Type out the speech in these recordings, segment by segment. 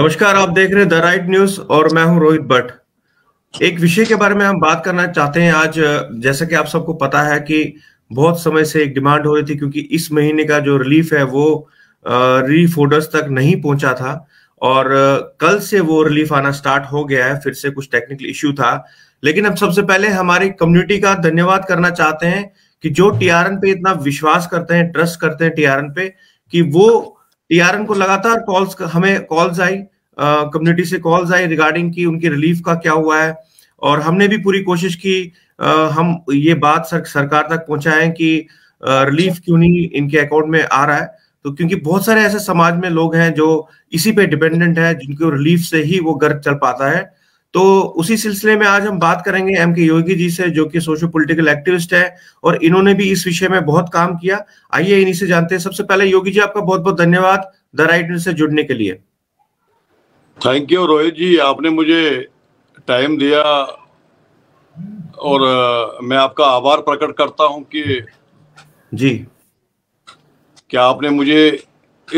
नमस्कार आप देख रहे हैं द राइट न्यूज और मैं हूं रोहित भट्ट एक विषय के बारे में हम बात करना चाहते हैं आज जैसा कि आप सबको पता है कि बहुत समय से एक डिमांड हो रही थी क्योंकि इस महीने का जो रिलीफ है वो रिलीफ होल्डर्स तक नहीं पहुंचा था और कल से वो रिलीफ आना स्टार्ट हो गया है फिर से कुछ टेक्निकल इश्यू था लेकिन हम सबसे पहले हमारी कम्युनिटी का धन्यवाद करना चाहते हैं कि जो टीआरएन पे इतना विश्वास करते हैं ट्रस्ट करते हैं टीआरएन पे कि वो टीआरएन को लगातार कॉल्स हमें कॉल्स आई कम्युनिटी से कॉल्स आई रिगार्डिंग की उनकी रिलीफ का क्या हुआ है और हमने भी पूरी कोशिश की आ, हम ये बात सर, सरकार तक पहुंचाएं कि रिलीफ क्यों नहीं इनके अकाउंट में आ रहा है तो क्योंकि बहुत सारे ऐसे समाज में लोग हैं जो इसी पे डिपेंडेंट है जिनको रिलीफ से ही वो घर चल पाता है तो उसी सिलसिले में आज हम बात करेंगे एम के योगी जी से जो कि सोशो पॉलिटिकल एक्टिविस्ट है और इन्होंने भी इस विषय में बहुत काम किया आइए इन्हीं से जानते हैं सबसे पहले योगी जी आपका बहुत बहुत धन्यवाद द राइट से जुड़ने के लिए थैंक यू रोहित जी आपने मुझे टाइम दिया और मैं आपका आभार प्रकट करता हूं कि जी क्या आपने मुझे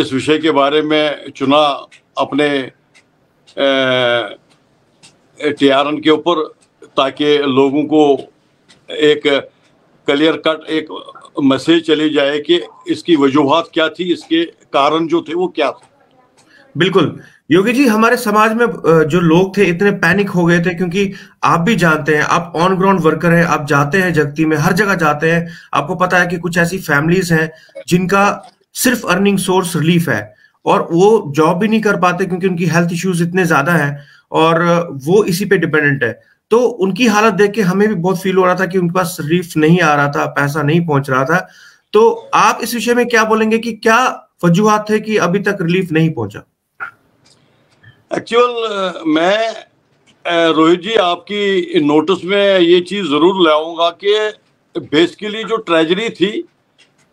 इस विषय के बारे में चुना अपने एन के ऊपर ताकि लोगों को एक क्लियर कट एक मैसेज चले जाए कि इसकी वजूहत क्या थी इसके कारण जो थे वो क्या थे बिल्कुल योगी जी हमारे समाज में जो लोग थे इतने पैनिक हो गए थे क्योंकि आप भी जानते हैं आप ऑन ग्राउंड वर्कर हैं आप जाते हैं जगती में हर जगह जाते हैं आपको पता है कि कुछ ऐसी फैमिलीज हैं जिनका सिर्फ अर्निंग सोर्स रिलीफ है और वो जॉब भी नहीं कर पाते क्योंकि उनकी हेल्थ इश्यूज इतने ज्यादा हैं और वो इसी पे डिपेंडेंट है तो उनकी हालत देख के हमें भी बहुत फील हो रहा था कि उनके पास रिलीफ नहीं आ रहा था पैसा नहीं पहुंच रहा था तो आप इस विषय में क्या बोलेंगे कि क्या वजूहत है कि अभी तक रिलीफ नहीं पहुंचा एक्चुअल मैं रोहित जी आपकी नोटिस में ये चीज़ ज़रूर लाऊंगा कि बेसिकली जो ट्रेजरी थी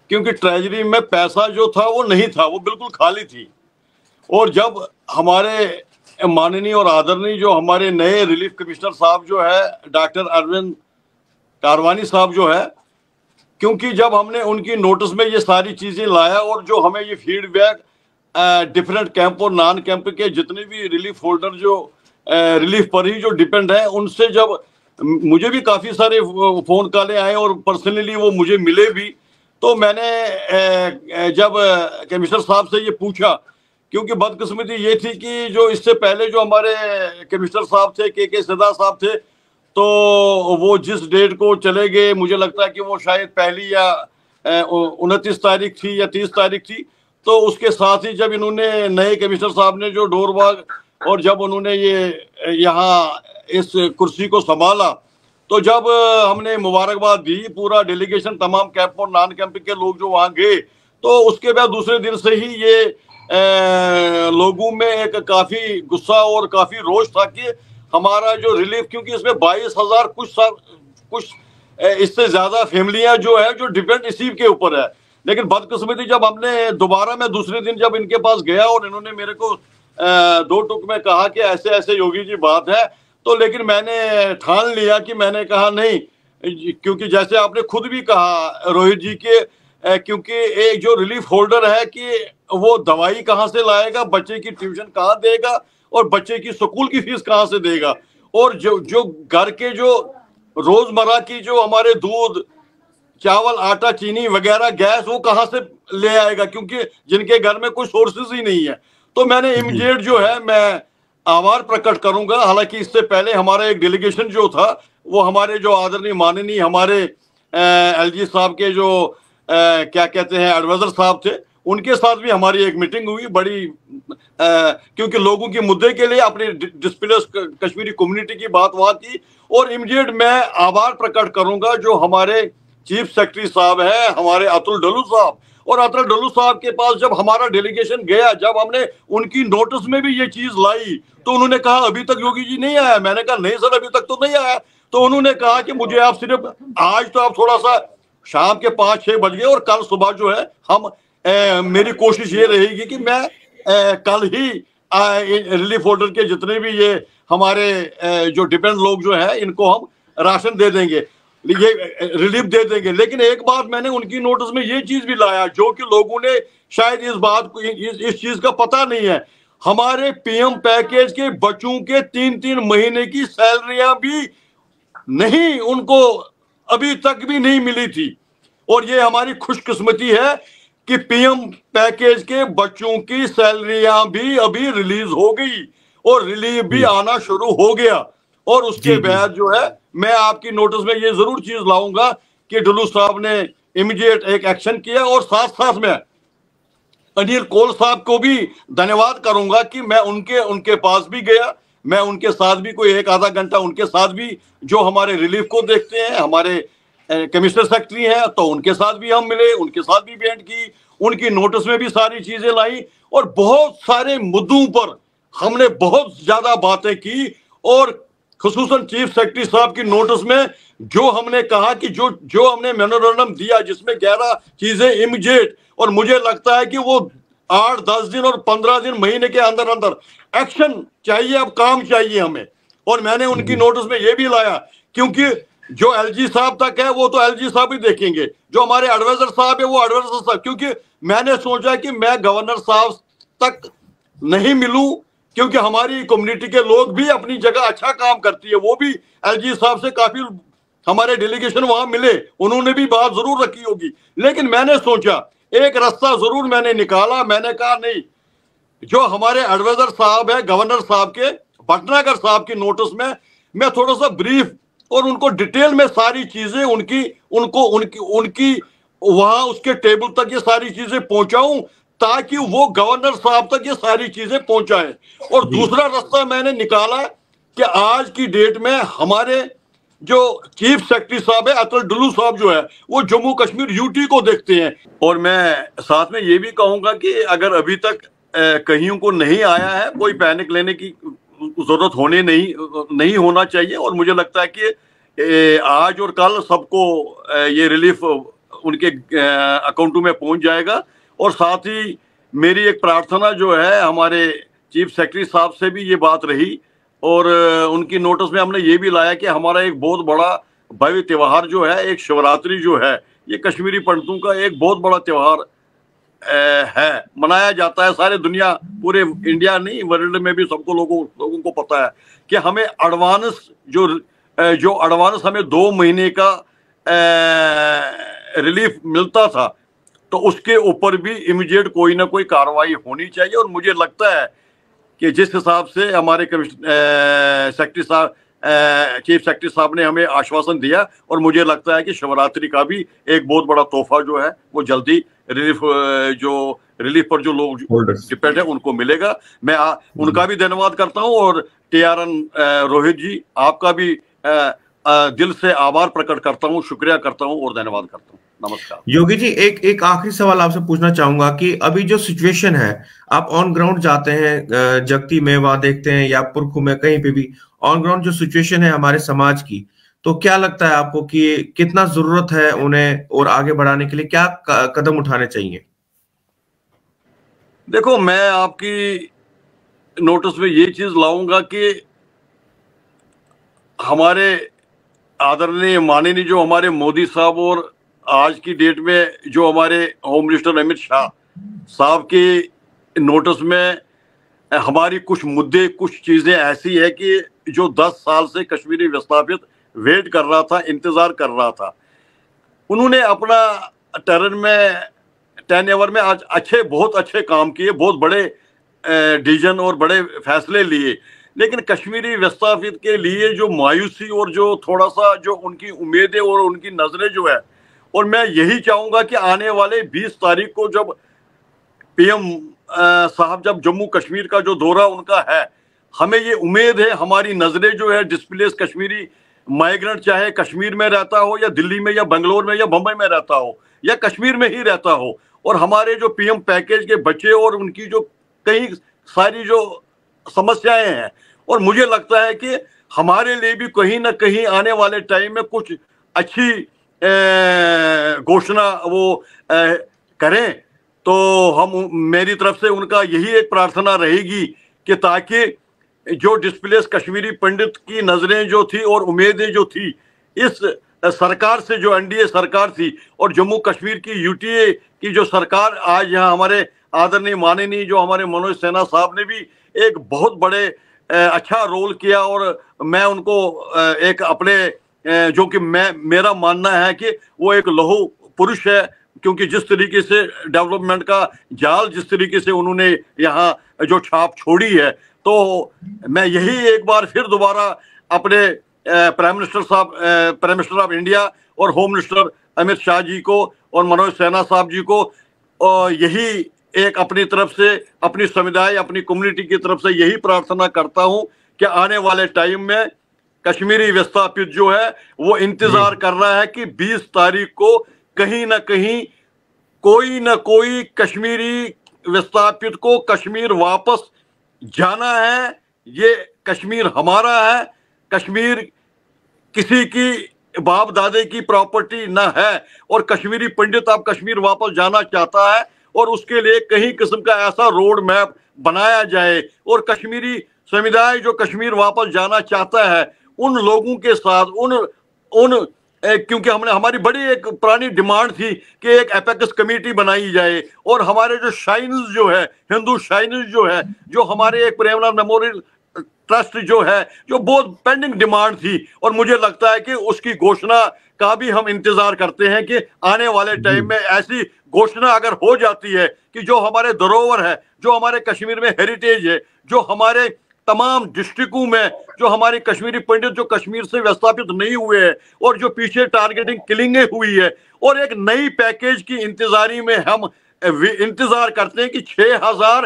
क्योंकि ट्रेजरी में पैसा जो था वो नहीं था वो बिल्कुल खाली थी और जब हमारे माननीय और आदरणीय जो हमारे नए रिलीफ कमिश्नर साहब जो है डॉक्टर अरविंद कारवानी साहब जो है क्योंकि जब हमने उनकी नोटिस में ये सारी चीजें लाया और जो हमें ये फीडबैक डिफरेंट कैंप और नॉन कैंप के जितने भी रिलीफ होल्डर जो रिलीफ पर ही जो डिपेंड है उनसे जब मुझे भी काफ़ी सारे फ़ोन कॉले आए और पर्सनली वो मुझे मिले भी तो मैंने जब कमिश्नर साहब से ये पूछा क्योंकि बदकिस्मती ये थी कि जो इससे पहले जो हमारे कमिश्नर साहब थे के के सदा साहब थे तो वो जिस डेट को चले गए मुझे लगता है कि वो शायद पहली या उनतीस तारीख थी या तीस तारीख थी तो उसके साथ ही जब इन्होंने नए कमिश्नर साहब ने जो डोरबाग और जब उन्होंने ये यहाँ इस कुर्सी को संभाला तो जब हमने मुबारकबाद दी पूरा डेलीगेशन तमाम कैंप और नॉन कैंप के लोग जो वहाँ गए तो उसके बाद दूसरे दिन से ही ये लोगों में एक काफी गुस्सा और काफी रोष था कि हमारा जो रिलीफ क्योंकि इसमें बाईस हजार कुछ साल कुछ इससे ज्यादा फैमिलियां जो है जो डिपेंड इसी के ऊपर है लेकिन बदकिस्मती जब हमने दोबारा मैं दूसरे दिन जब इनके पास गया और इन्होंने मेरे को दो टुक में कहा कि ऐसे ऐसे योगी जी बात है तो लेकिन मैंने ठान लिया कि मैंने कहा नहीं क्योंकि जैसे आपने खुद भी कहा रोहित जी के क्योंकि एक जो रिलीफ होल्डर है कि वो दवाई कहाँ से लाएगा बच्चे की ट्यूशन कहाँ देगा और बच्चे की स्कूल की फीस कहाँ से देगा और जो जो घर के जो रोजमर्रा की जो हमारे दूध चावल आटा चीनी वगैरह गैस वो कहाँ से ले आएगा क्योंकि जिनके घर में कोई सोर्सेज ही नहीं है तो मैंने इमीडिएट जो है मैं आभार प्रकट करूंगा हालांकि इससे पहले हमारा एक डेलीगेशन जो था वो हमारे जो आदरणीय माननीय हमारे एल साहब के जो आ, क्या कहते हैं एडवाइजर साहब थे उनके साथ भी हमारी एक मीटिंग हुई बड़ी आ, क्योंकि लोगों के मुद्दे के लिए अपनी डिस्प्लेस कश्मीरी कम्युनिटी की बात वहां थी और इमीडिएट मैं आभार प्रकट करूंगा जो हमारे चीफ सेक्रेटरी साहब हैं हमारे अतुल डलू साहब और अतुल डलू साहब के पास जब हमारा डेलीगेशन गया जब हमने उनकी नोटिस में भी ये चीज लाई तो उन्होंने कहा अभी तक योगी जी नहीं आया मैंने कहा नहीं सर अभी तक तो नहीं आया तो उन्होंने कहा कि मुझे आप सिर्फ आज तो आप थोड़ा सा शाम के पांच छह बज गए और कल सुबह जो है हम ए, मेरी कोशिश ये रहेगी कि मैं ए, कल ही रिलीफ होल्डर के जितने भी ये हमारे ए, जो डिपेंड लोग जो है इनको हम राशन दे देंगे ये रिलीफ दे देंगे लेकिन एक बार मैंने उनकी नोटिस में ये चीज भी लाया जो कि लोगों ने शायद इस बात को इस, इस चीज का पता नहीं है हमारे पीएम पैकेज के बच्चों के तीन तीन महीने की सैलरियां भी नहीं उनको अभी तक भी नहीं मिली थी और ये हमारी खुशकिस्मती है कि पीएम पैकेज के बच्चों की सैलरियां भी अभी रिलीज हो गई और रिलीज भी आना शुरू हो गया और उसके बाद जो है मैं आपकी नोटिस में ये जरूर चीज लाऊंगा कि डुल्लू साहब ने इमीडिएट एक एक्शन किया और साथ साथ में अनिल कोल साहब को भी धन्यवाद करूंगा कि मैं उनके उनके पास भी गया मैं उनके साथ भी कोई एक आधा घंटा उनके साथ भी जो हमारे रिलीफ को देखते हैं हमारे कमिश्नर सेक्रेटरी है तो उनके साथ भी हम मिले उनके साथ भी भेंट की उनकी नोटिस में भी सारी चीजें लाई और बहुत सारे मुद्दों पर हमने बहुत ज्यादा बातें की और खसूस चीफ सेक्रेटरी साहब की नोटिस में जो हमने कहा कि जो जो हमने मेमोरेंडम दिया जिसमें ग्यारह चीजें इमिजिएट और मुझे लगता है कि वो आठ दस दिन और पंद्रह दिन महीने के अंदर अंदर एक्शन चाहिए अब काम चाहिए हमें और मैंने उनकी हम्म। नोटिस में ये भी लाया क्योंकि जो एलजी साहब तक है वो तो एलजी साहब ही देखेंगे जो हमारे एडवाइजर साहब है वो एडवाइजर साहब क्योंकि मैंने सोचा कि मैं गवर्नर साहब तक नहीं मिलूं क्योंकि हमारी कम्युनिटी के लोग भी अपनी जगह अच्छा काम करती है वो भी एलजी साहब से काफी हमारे डेलीगेशन वहां मिले उन्होंने भी बात जरूर रखी होगी लेकिन मैंने सोचा एक रास्ता जरूर मैंने निकाला मैंने कहा नहीं जो हमारे एडवाइजर साहब है गवर्नर साहब के भटनागर साहब की नोटिस में मैं थोड़ा सा ब्रीफ और उनको डिटेल में सारी चीजें उनकी उनको उनकी उनकी वहां उसके टेबल तक ये सारी चीजें पहुंचाऊं ताकि वो गवर्नर साहब तक ये सारी चीजें पहुंचाए और दूसरा रास्ता मैंने निकाला कि आज की डेट में हमारे जो चीफ सेक्रेटरी साहब है अतुल डुल्लू साहब जो है वो जम्मू कश्मीर यूटी को देखते हैं और मैं साथ में ये भी कहूंगा कि अगर अभी तक कहीं को नहीं आया है कोई पैनिक लेने की ज़रूरत होने नहीं नहीं होना चाहिए और मुझे लगता है कि आज और कल सबको ये रिलीफ उनके अकाउंटों में पहुंच जाएगा और साथ ही मेरी एक प्रार्थना जो है हमारे चीफ सेक्रेटरी साहब से भी ये बात रही और उनकी नोटिस में हमने ये भी लाया कि हमारा एक बहुत बड़ा भव्य त्यौहार जो है एक शिवरात्रि जो है ये कश्मीरी पंडितों का एक बहुत बड़ा त्यौहार है मनाया जाता है सारे दुनिया पूरे इंडिया नहीं वर्ल्ड में भी सबको लोगों लोगों को पता है कि हमें एडवांस जो जो एडवांस हमें दो महीने का रिलीफ मिलता था तो उसके ऊपर भी इमीडिएट कोई ना कोई कार्रवाई होनी चाहिए और मुझे लगता है कि जिस हिसाब से हमारे सेक्रेटरी साहब चीफ सेक्रेटरी साहब ने हमें आश्वासन दिया और मुझे लगता है कि शिवरात्रि का भी एक बहुत बड़ा तोहफा जो है वो जल्दी रिलीफ uh, जो रिलीफ पर जो लोग डिपेंड है उनको मिलेगा मैं आ, उनका भी धन्यवाद करता हूं और T R N uh, Rohit ji आपका भी आ, uh, आ, दिल से आभार प्रकट करता हूं शुक्रिया करता हूं और धन्यवाद करता हूं नमस्कार योगी जी एक एक आखिरी सवाल आपसे पूछना चाहूंगा कि अभी जो सिचुएशन है आप ऑन ग्राउंड जाते हैं जगती में वहां देखते हैं या पुरखू में कहीं पे भी ऑन ग्राउंड जो सिचुएशन है हमारे समाज की तो क्या लगता है आपको कि कितना जरूरत है उन्हें और आगे बढ़ाने के लिए क्या कदम उठाने चाहिए देखो मैं आपकी नोटिस में ये चीज लाऊंगा कि हमारे आदरणीय माननीय जो हमारे मोदी साहब और आज की डेट में जो हमारे होम मिनिस्टर अमित शाह साहब की नोटिस में हमारी कुछ मुद्दे कुछ चीजें ऐसी है कि जो 10 साल से कश्मीरी विस्थापित वेट कर रहा था इंतज़ार कर रहा था उन्होंने अपना टर्न में टेन एवर में आज अच्छे बहुत अच्छे काम किए बहुत बड़े डिसीजन और बड़े फैसले लिए लेकिन कश्मीरी वस्ताफिद के लिए जो मायूसी और जो थोड़ा सा जो उनकी उम्मीदें और उनकी नज़रें जो है और मैं यही चाहूँगा कि आने वाले 20 तारीख को जब पीएम साहब जब जम्मू कश्मीर का जो दौरा उनका है हमें ये उम्मीद है हमारी नज़रें जो है डिस्प्लेस कश्मीरी माइग्रेंट चाहे कश्मीर में रहता हो या दिल्ली में या बंगलोर में या बम्बई में रहता हो या कश्मीर में ही रहता हो और हमारे जो पीएम पैकेज के बच्चे और उनकी जो कई सारी जो समस्याएं हैं और मुझे लगता है कि हमारे लिए भी कहीं ना कहीं आने वाले टाइम में कुछ अच्छी घोषणा वो ए, करें तो हम मेरी तरफ से उनका यही एक प्रार्थना रहेगी कि ताकि जो डिस्प्लेस कश्मीरी पंडित की नजरें जो थी और उम्मीदें जो थी इस सरकार से जो एनडीए सरकार थी और जम्मू कश्मीर की यूटीए की जो सरकार आज यहाँ हमारे आदरणीय माननीय जो हमारे मनोज सिन्हा साहब ने भी एक बहुत बड़े अच्छा रोल किया और मैं उनको एक अपने जो कि मैं मेरा मानना है कि वो एक लहू पुरुष है क्योंकि जिस तरीके से डेवलपमेंट का जाल जिस तरीके से उन्होंने यहाँ जो छाप छोड़ी है तो मैं यही एक बार फिर दोबारा अपने प्राइम मिनिस्टर साहब प्राइम मिनिस्टर ऑफ इंडिया और होम मिनिस्टर अमित शाह जी को और मनोज सेना साहब जी को यही एक अपनी तरफ से अपनी समुदाय अपनी कम्युनिटी की तरफ से यही प्रार्थना करता हूं कि आने वाले टाइम में कश्मीरी विस्थापित जो है वो इंतजार कर रहा है कि 20 तारीख को कहीं ना कहीं कोई ना कोई कश्मीरी विस्थापित को कश्मीर वापस जाना है ये कश्मीर हमारा है कश्मीर किसी की बाप दादे की प्रॉपर्टी ना है और कश्मीरी पंडित आप कश्मीर वापस जाना चाहता है और उसके लिए कहीं किस्म का ऐसा रोड मैप बनाया जाए और कश्मीरी समुदाय जो कश्मीर वापस जाना चाहता है उन लोगों के साथ उन उन एक क्योंकि हमने हमारी बड़ी एक पुरानी डिमांड थी कि एक एपेक्स कमेटी बनाई जाए और हमारे जो शाइनस जो है हिंदू शाइनस जो है जो हमारे एक प्रेमनाथ मेमोरियल ट्रस्ट जो है जो बहुत पेंडिंग डिमांड थी और मुझे लगता है कि उसकी घोषणा का भी हम इंतजार करते हैं कि आने वाले टाइम में ऐसी घोषणा अगर हो जाती है कि जो हमारे धरोवर है जो हमारे कश्मीर में हेरिटेज है जो हमारे तमाम डिस्ट्रिक्टों में जो हमारे कश्मीरी पंडित जो कश्मीर से विस्थापित नहीं हुए हैं और जो पीछे टारगेटिंग किलिंगें हुई है और एक नई पैकेज की इंतजारी में हम इंतजार करते हैं कि छह हजार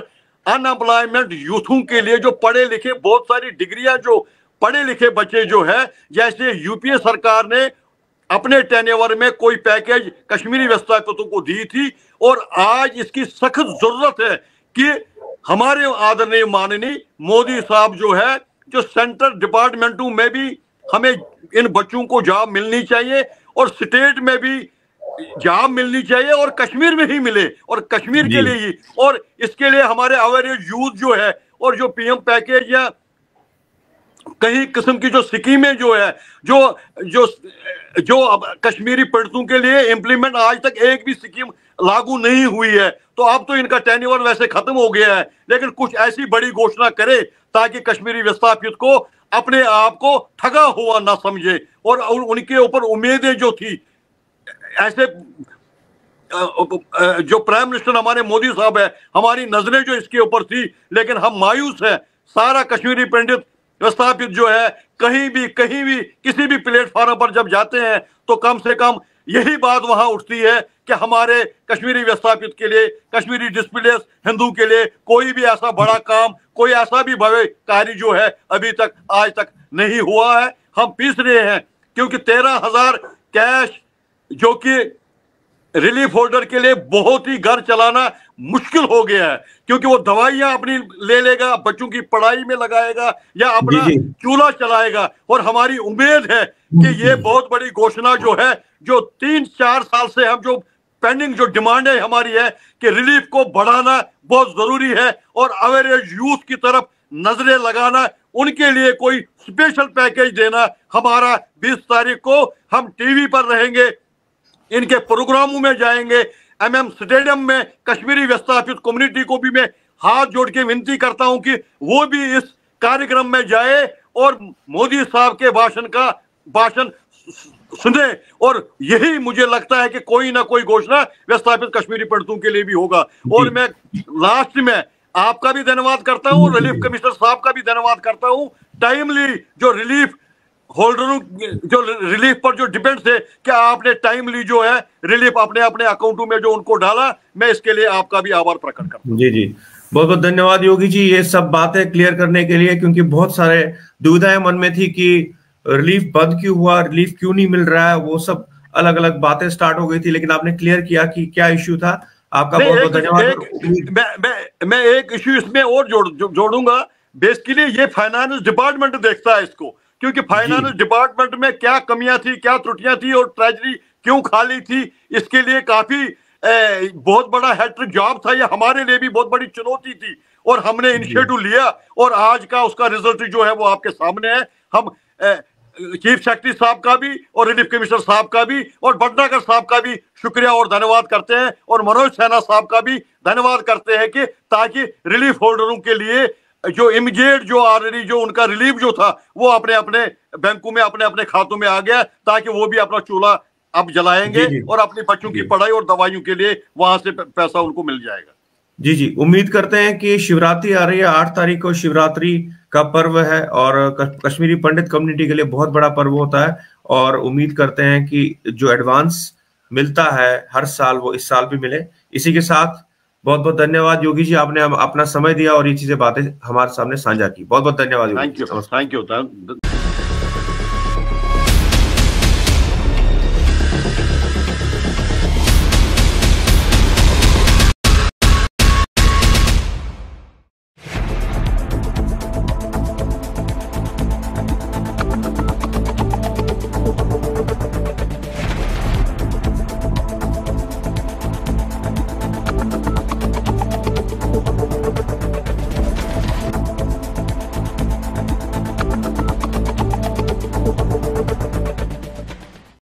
अनएम्प्लॉयमेंट यूथों के लिए जो पढ़े लिखे बहुत सारी डिग्रियां जो पढ़े लिखे बच्चे जो है जैसे यूपीए सरकार ने अपने टेनेवर में कोई पैकेज कश्मीरी विस्थापितों को दी थी और आज इसकी सख्त जरूरत है कि हमारे आदरणीय माननीय मोदी साहब जो है जो सेंट्रल डिपार्टमेंटों में भी हमें इन बच्चों को जॉब मिलनी चाहिए और स्टेट में भी जॉब मिलनी चाहिए और कश्मीर में ही मिले और कश्मीर के लिए ही और इसके लिए हमारे अवेयरेज यूथ जो है और जो पीएम पैकेज या कई किस्म की जो स्कीमें जो है जो जो जो कश्मीरी पंडितों के लिए इम्प्लीमेंट आज तक एक भी स्कीम लागू नहीं हुई है तो अब तो इनका टेन्यूवर वैसे खत्म हो गया है लेकिन कुछ ऐसी बड़ी घोषणा करे ताकि कश्मीरी विस्थापित को अपने आप को ठगा हुआ ना समझे और उनके ऊपर उम्मीदें जो थी ऐसे जो प्राइम मिनिस्टर हमारे मोदी साहब है हमारी नजरें जो इसके ऊपर थी लेकिन हम मायूस हैं सारा कश्मीरी पंडित विस्थापित जो है कहीं भी कहीं भी किसी भी प्लेटफॉर्म पर जब जाते हैं तो कम से कम यही बात वहां उठती है कि हमारे कश्मीरी विस्थापित के लिए कश्मीरी डिस्प्लेस हिंदू के लिए कोई भी ऐसा बड़ा काम कोई ऐसा भी भव्य कार्य जो है अभी तक आज तक नहीं हुआ है हम पीस रहे हैं क्योंकि तेरह हजार कैश जो कि रिलीफ होल्डर के लिए बहुत ही घर चलाना मुश्किल हो गया है क्योंकि वो दवाइयां अपनी ले लेगा बच्चों की पढ़ाई में लगाएगा या अपना चूल्हा चलाएगा और हमारी उम्मीद है कि ये बहुत बड़ी घोषणा जो है जो तीन चार साल से हम जो पेंडिंग जो डिमांड है हमारी है कि रिलीफ को बढ़ाना बहुत जरूरी है और अवेरेज यूथ की तरफ नजरें लगाना उनके लिए कोई स्पेशल पैकेज देना हमारा 20 तारीख को हम टीवी पर रहेंगे इनके प्रोग्रामों में जाएंगे एमएम स्टेडियम में कश्मीरी व्यस्ताफिज कम्युनिटी को भी मैं हाथ जोड़ के विनती करता हूं कि वो भी इस कार्यक्रम में जाए और मोदी साहब के भाषण का भाषण सुने और यही मुझे लगता है कि कोई ना कोई घोषणा व्यस्तापित कश्मीरी पंडितों के लिए भी होगा और मैं लास्ट में आपका भी धन्यवाद करता हूँ रिलीफ कमिश्नर साहब का भी धन्यवाद करता हूँ टाइमली जो रिलीफ होल्डरों जो रिलीफ पर जो डिपेंड थे क्या आपने टाइमली जो है रिलीफ अपने अपने अकाउंटों में जो उनको डाला मैं इसके लिए आपका भी आभार प्रकट करता हूँ जी जी बहुत बहुत धन्यवाद योगी जी ये सब बातें क्लियर करने के लिए क्योंकि बहुत सारे दुविधाएं मन में थी कि रिलीफ बंद क्यों हुआ रिलीफ क्यों नहीं मिल रहा है वो सब अलग अलग बातें स्टार्ट हो गई थी लेकिन आपने क्लियर किया कि क्या इश्यू था आपका बहुत बहुत धन्यवाद मैं मैं मैं एक इश्यू इसमें और जोड़ जोड़ूंगा बेसिकली ये फाइनेंस डिपार्टमेंट देखता है इसको क्योंकि फाइनेंस डिपार्टमेंट में क्या कमियां थी क्या त्रुटियां थी और ट्रेजरी क्यों खाली थी इसके लिए काफी ए, बहुत बड़ा हेट्रिक जॉब था यह हमारे लिए भी बहुत बड़ी चुनौती थी और हमने इनिशिएटिव लिया और आज का उसका रिजल्ट जो है वो आपके सामने है हम ए, चीफ सेक्रेटरी साहब का भी और रिलीफ कमिश्नर साहब का भी और भटनागर साहब का भी शुक्रिया और धन्यवाद करते हैं और मनोज सेना साहब का भी धन्यवाद करते हैं कि ताकि रिलीफ होल्डरों के लिए जो इमीडिएट जो ऑलरेडी जो उनका रिलीफ जो था वो अपने अपने बैंकों में अपने अपने खातों में आ गया ताकि वो भी अपना चूल्हा अब जलाएंगे जी जी। और अपने बच्चों की पढ़ाई और दवाइयों के लिए वहां से पैसा उनको मिल जाएगा जी जी उम्मीद करते हैं कि शिवरात्रि आ रही है आठ तारीख को शिवरात्रि का पर्व है और कश्मीरी पंडित कम्युनिटी के लिए बहुत बड़ा पर्व होता है और उम्मीद करते हैं कि जो एडवांस मिलता है हर साल वो इस साल भी मिले इसी के साथ बहुत बहुत धन्यवाद योगी जी आपने अपना समय दिया और ये चीजें बातें हमारे सामने साझा की बहुत बहुत धन्यवाद थैंक यू थैंक यू